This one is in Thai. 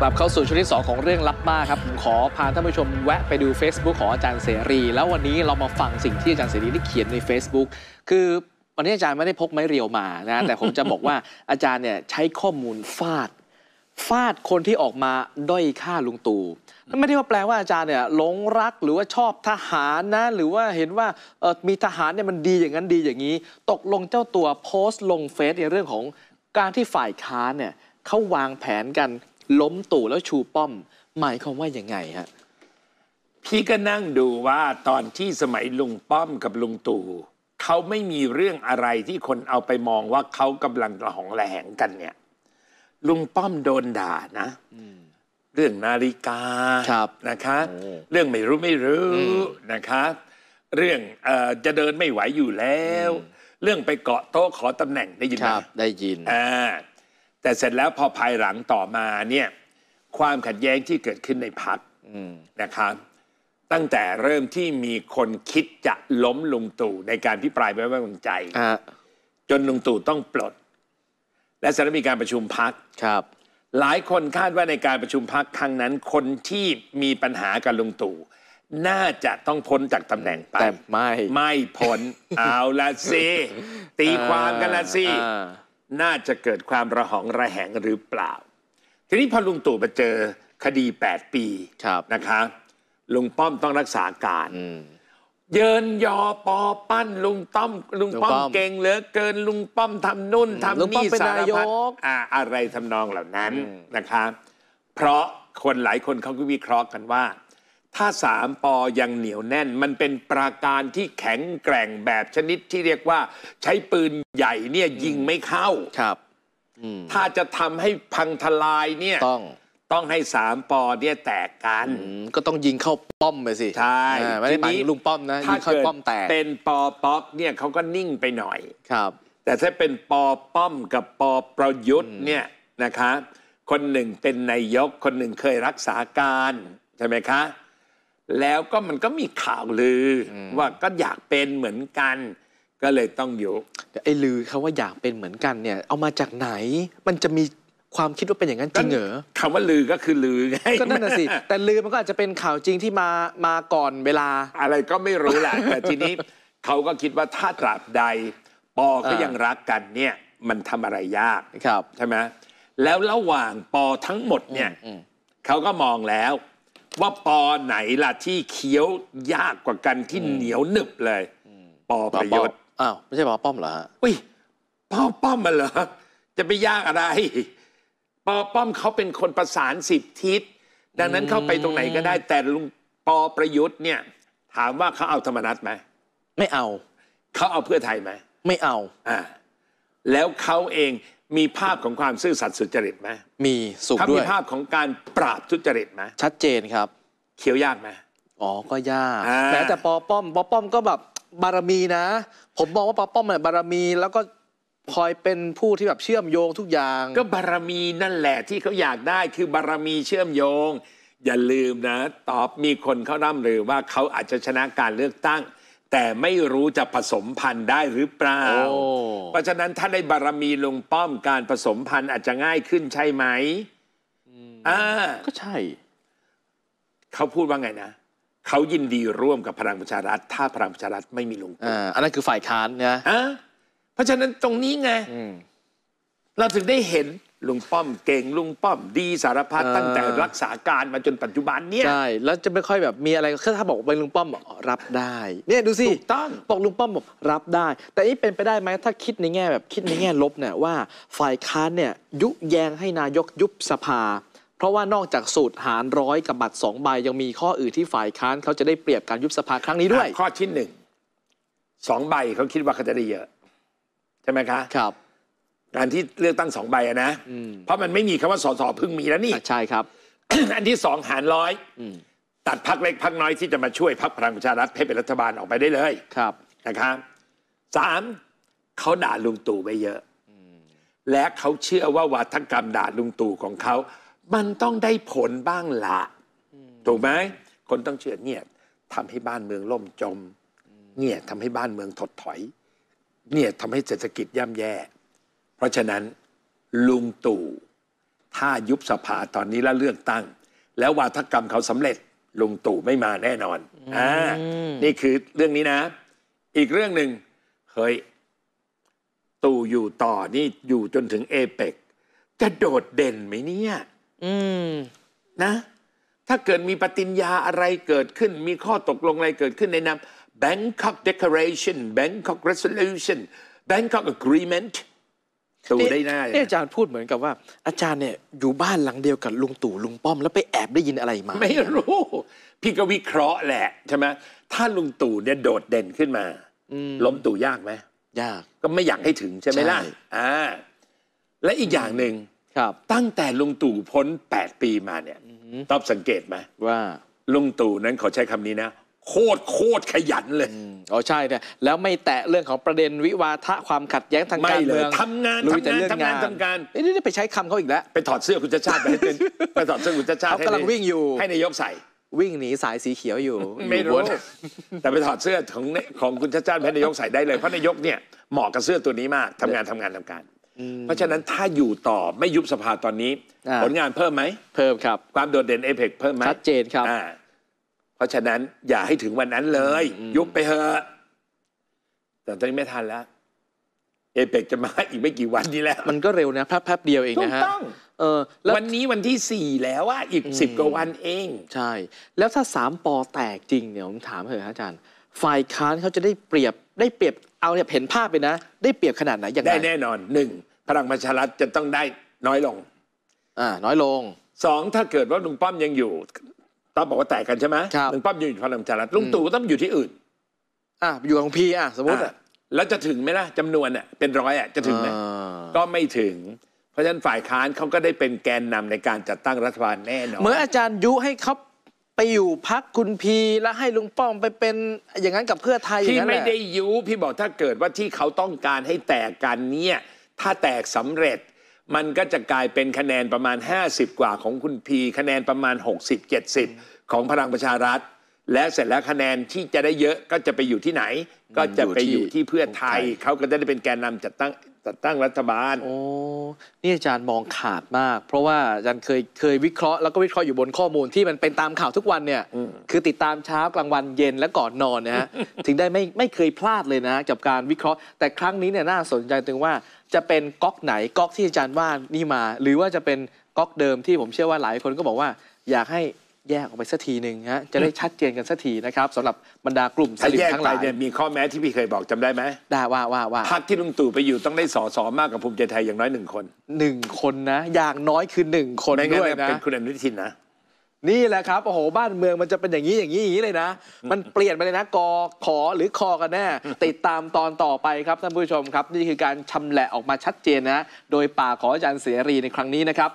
กลับเข้าสู่ช่วงที่2ของเรื่องลับมากครับขอพาท่านผู้ชมแวะไปดู Facebook ของอาจารย์เสรีแล้ววันนี้เรามาฟังสิ่งที่อาจารย์เสรีได้เขียนใน Facebook คือวันนี้อาจารย์ไม่ได้พกไม้เรียวมานะแต่ผมจะบอกว่าอาจารย์เนี่ยใช้ข้อมูลฟาด ฟาดคนที่ออกมาด้อยค่าลุงตู่ไม่ได้ว่าแปลว่าอาจารย์เนี่ยหลงรักหรือว่าชอบทหารนะหรือว่าเห็นว่ามีทหารเนี่ยมันดีอย่างนั้นดีอย่างนี้ ตกลงเจ้าตัวโพสต์ ลงเฟซในเรื่องของการที่ฝ่ายค้านเนี่ยเขาวางแผนกันล้มตู่แล้วชูป้อม หมายความว่าอย่างไงฮะพี่ก็นั่งดูว่าตอนที่สมัยลุงป้อมกับลุงตู่เขาไม่มีเรื่องอะไรที่คนเอาไปมองว่าเขากำลังระหองระแหงกันเนี่ยลุงป้อมโดนด่านะเรื่องนาฬิกานะคะ เรื่องไม่รู้ไม่รู้นะคะ เรื่องจะเดินไม่ไหวอยู่แล้ว เรื่องไปเกาะโต๊ะขอตำแหน่งได้ยินไหมได้ยินอ่าแต่เสร็จแล้วพอภายหลังต่อมาเนี่ยความขัดแย้งที่เกิดขึ้นในพักนะครับ ตั้งแต่เริ่มที่มีคนคิดจะล้มลุงตู่ในการพิปรายไม่ไว้วางใจจนลุงตู่ต้องปลด และสารจมีการประชุมพักครับ หลายคนคาดว่าในการประชุมพักครั้งนั้นคนที่มีปัญหากับลุงตู่ น่าจะต้องพ้นจากตำแหน่งไปแต่ไม่ ไม่พ้นเอาละสิตีความกันละสิน่าจะเกิดความระหองระแหงหรือเปล่า ทีนี้พอลุงตู่มาเจอคดี 8 ปีนะคะลุงป้อมต้องรักษาการ เยินยอปอปั้น ลุงต้อมลุงป้อมเก่งเหลือเกินลุงป้อมทำนุ่นทำนี่สารพัดอะไรทำนองเหล่านั้นนะคะ เพราะคนหลายคนเขาก็วิเคราะห์กันว่าถ้าสามปอยังเหนียวแน่น มันเป็นปราการที่แข็งแกร่งแบบชนิดที่เรียกว่า ใช้ปืนใหญ่เนี่ยยิงไม่เข้า ครับถ้าจะทำให้พังทลายเนี่ยต้องต้องให้สามปอเนี่ยแตกกัน ก็ต้องยิงเข้าป้อมไปสิ ใช่ไม่ได้หมายถึงลุงป้อมนะถ้าเกิดป้อมแตกเป็นปอป๊อกเนี่ยเขาก็นิ่งไปหน่อย ครับ แต่ถ้าเป็นปอป้อมกับปอประยุทธ์เนี่ยนะคะ คนหนึ่งเป็นนายกคนหนึ่งเคยรักษาการ ใช่ไหมคะแล้วก็มันก็มีข่าวลืออว่าก็อยากเป็นเหมือนกัน ก็เลยต้องอยุ่ไอ้ลือเขาว่าอยากเป็นเหมือนกันเนี่ยเอามาจากไหนมันจะมีความคิดว่าเป็นอย่างนั้นจริงเหรอคำว่าลือก็คือลือไง ก็นั่นน่ะสิแต่ลือมันก็อาจจะเป็นข่าวจริงที่มามาก่อนเวลา อะไรก็ไม่รู้แหละแต่ทีนี้เขาก็คิดว่าถ้าตราบใด ปอก็ยังรักกันเนี่ย มันทำอะไรยากครับใช่ไหมแล้วระหว่างปอทั้งหมดเนี่ยเขาก็มองแล้วว่าปอไหนล่ะที่เคี้ยวยากกว่ากันที่เหนียวหนึบเลยปอประยศอ้าวไม่ใช่ปอป้อมเหรอฮะอุ้ยปอป้อมมาเหรอจะไปยากอะไร ปอป้อมเขาเป็นคนประสานสิบทิศดังนั้นเข้าไปตรงไหนก็ได้แต่ลุงปอประยุทธ์เนี่ย ถามว่าเขาเอาธรรมนัตไหมไม่เอาเขาเอาเพื่อไทยไหมไม่เอาอ่าแล้วเขาเองมีภาพของความซื่อสัตย์สุจริตไหมมีสุขด้วมีภาพของการปราบทุจริตไหมชัดเจนครับเคี้ยวยากไหมอ๋อก็ยากแม้แต่ปอป้อมปอป้อมก็แบบบารมีนะ ผมมองว่าปอป้อมเนี่ยบารมีแล้วก็คอยเป็นผู้ที่แบบเชื่อมโยงทุกอย่าง ก็บารมีนั่นแหละที่เขาอยากได้คือบารมีเชื่อมโยง อย่าลืมนะ ตอบมีคนเขาร่ำลือว่าเขาอาจจะชนะการเลือกตั้งแต่ไม่รู้จะผสมพันธุ์ได้หรือเปล่า เพราะฉะนั้นถ้าได้บารมีลงป้อมการผสมพันธุ์อาจจะง่ายขึ้นใช่ไหมอ่า ก็ใช่ เขาพูดว่าไงนะ เขายินดีร่วมกับพลังประชารัฐถ้าพลังประชารัฐไม่มีลงป้อมออันนั้นคือฝ่ายค้านนะอ่าเพราะฉะนั้นตรงนี้ไง เราถึงได้เห็นลุงป้อมเก่งลุงป้อมดีสารพัดตั้งแต่รักษาการ มาจนปัจจุบันเนี่ยใช่แล้วจะไม่ค่อยแบบมีอะไรือถ้าบอกไปลุงป้อมรับได้ เนี่ยดูสิต้องบอกลุงป้อมบอกรับได้ แต่นี่เป็นไปได้ไหมถ้าคิดในแง่แบบคิดในแง่ลบเนี่ยว่า ฝ่ายค้านเนี่ย ยุแยงให้นายกยุบสภา เพราะว่านอกจากสูตรหารร้อยกับบัตรสองใบยังมีข้ออื่นที่ฝ่ายค้านเขาจะได้เปรียบการยุบสภาครั้งนี้ด้วย ข้อที่หนึ่งสองใบเขาคิดว่าเขาจะได้เยอะใช่ไหมคะครับการที่เลือกตั้งสองใบอะนะ เพราะมันไม่มีคำว่าสสพึ่งมีแล้วนี่ ใช่ครับ อันที่สองหารร้อยตัดพักเล็กพักน้อยที่จะมาช่วยพักพลังประชารัฐให้เป็นรัฐบาลออกไปได้เลย ครับ นะครับสามเขาด่าลุงตู่ไปเยอะและเขาเชื่อว่าวัฒกรรมด่าลุงตู่ของเขา มันต้องได้ผลบ้างละ ถูกไหม คนต้องเชื่อเนี่ยทำให้บ้านเมืองล่มจม เนี่ยทำให้บ้านเมืองถดถอย เนี่ยทำให้เศรษฐกิจย่ำแย่เพราะฉะนั้น ลุงตู่ ถ้ายุบสภาตอนนี้แล้วเลือกตั้ง แล้ววาทกรรมเขาสำเร็จ ลุงตู่ไม่มาแน่นอนอ่านี่คือเรื่องนี้นะ อีกเรื่องหนึ่งเฮ้ยตู่อยู่ต่อนี่อยู่จนถึงเอเปกจะโดดเด่นไหมเนี่ยนะ ถ้าเกิดมีปฏิญญาอะไรเกิดขึ้น มีข้อตกลงอะไรเกิดขึ้นในนาม Bangkok Declaration Bangkok Resolution Bangkok Agreement ตู่ได้หน้าเนี่ยอาจารย์พูดเหมือนกับว่า อาจารย์เนี่ยอยู่บ้านหลังเดียวกับลุงตู่ลุงป้อมแล้วไปแอบได้ยินอะไรมา ไม่รู้ พี่ก็วิเคราะห์แหละใช่ไหมถ้าลุงตู่เนี่ยโดดเด่นขึ้นมาล้มตู่ยากไหมยากก็ไม่อยากให้ถึงใช่ไหมล่ะอ่าและอีกอย่างหนึ่งครับ ตั้งแต่ลุงตู่พ้น 8 ปีมาเนี่ยต้องสังเกตไหมว่าลุงตู่นั้นขอใช้คำนี้นะโคตรโคตรขยันเลยอ๋อใช่เนี่ย แล้วไม่แตะเรื่องของประเด็นวิวาทะความขัดแย้งทางการเมืองทำงานทำงานทำงานทำการนี่ไปใช้คำเขาอีกแล้วไปถอดเสื้อคุณชาชาติไปไปถอดเสื้อคุณชาชาติเขากำลังวิ่งอยู่ ให้นายกใส่ วิ่งหนีสายสีเขียวอยู่ ไม่รู้ แต่ไปถอดเสื้อของของคุณชาติชาติพนายกใส่ได้เลย เพราะนายกเนี่ยเหมาะกับเสื้อตัวนี้มากทำงานทำงานทำการ เพราะฉะนั้นถ้าอยู่ต่อไม่ยุบสภาตอนนี้ ผลงานเพิ่มไหม เพิ่มครับ ความโดดเด่นเอเพ็กเพิ่มไหมชัดเจนครับเพราะฉะนั้นอย่าให้ถึงวันนั้นเลยยุบไปเถอะ แต่ตอนนี้ไม่ทันแล้ว เอเปกจะมาอีกไม่กี่วันนี้แล้วมันก็เร็วนะแป๊บๆเดียวเองนะฮะถูกต้องเออวันนี้วันที่สี่แล้วอ่ะอีกสิบกว่าวันเอง ใช่ แล้วถ้าสามปอแตกจริง เนี่ยผมถามเถอะอาจารย์ฝ่ายค้านเขาจะได้เปรียบ ได้เปรียบเอาเนี่ยเห็นภาพไปนะ ได้เปรียบขนาดไหนอย่างไรได้แน่นอนหนึ่งพลังประชารัฐจะต้องได้น้อยลง อ่า น้อยลงสองถ้าเกิดว่าลุงป้อมยังอยู่ตั้มบอกว่าแตกกันใช่ไหมครับลุงป้อมอยู่พลังประชารัฐลุงตู่ก็ต้องอยู่ที่อื่นอ่ะอยู่ของพี่อ่ะ สมมติอ่ะแล้วจะถึงไหมล่ะจำนวนอ่ะเป็นร้อยอ่ะจะถึงไหม ก็ไม่ถึง เพราะฉะนั้นฝ่ายค้านเขาก็ได้เป็นแกนนำในการจัดตั้งรัฐบาลแน่นอนเมื่ออาจารย์ยุให้เขาไปอยู่พักคุณพีแล้วให้ลุงป้อมไปเป็น อย่างนั้นกับเพื่อไทยพี่ไม่ได้ยุ พี่บอกถ้าเกิดว่าที่เขาต้องการให้แตกกันเนี่ย ถ้าแตกสำเร็จมันก็จะกลายเป็นคะแนนประมาณ 50 กว่าของคุณพีคะแนนประมาณ 60-70 ของพลังประชารัฐ และเสร็จแล้วคะแนนที่จะได้เยอะก็จะไปอยู่ที่ไหน ก็จะไปอยู่ที่เพื่อไทย เขาก็จะได้เป็นแกนนำจัดตั้งตัดตั้งรัฐบาล โอ้นี่อาจารย์มองขาดมาก เพราะว่าอาจารย์เคยเคยวิเคราะห์แล้วก็วิเคราะห์อยู่บนข้อมูลที่มันเป็นตามข่าวทุกวันเนี่ย คือติดตามเช้ากลางวันเย็นและก่อนนอนนะฮะ ถึงได้ไม่ไม่เคยพลาดเลยนะกับการวิเคราะห์ แต่ครั้งนี้เนี่ยน่าสนใจตรงว่าจะเป็นก๊อกไหนก๊อกที่อาจารย์ว่านี่มา หรือว่าจะเป็นก๊อกเดิมที่ผมเชื่อว่าหลายคนก็บอกว่า อยากให้แยกออกไปสักทีหนึ่งฮะจะได้ชัดเจนกันสักทีนะครับสำหรับบรรดากลุ่มสลิมทั้งหลายเนี่ยมีข้อแม้ที่พี่เคยบอกจำได้ไหมได้ว่าว่าว่าพักที่ลุงตู่ไปอยู่ต้องได้สอสอมากกว่าภูมิใจไทยอย่างน้อยหนึ่งคนหนึ่งคนนะอย่างน้อยคือหนึ่งคนด้วยนะเป็นคุณอนุทินนะ นี่แหละครับโอ้โหบ้านเมืองมันจะเป็นอย่างนี้อย่างนี้อย่างนี้เลยนะมันเปลี่ยนไปเลยนะกอขอหรือคอกันแน่ติดตามตอนต่อไปครับท่านผู้ชมครับนี่คือการชำแหละออกมาชัดเจนนะ โดยป่ากขออาจารย์เสรีในครั้งนี้นะครับ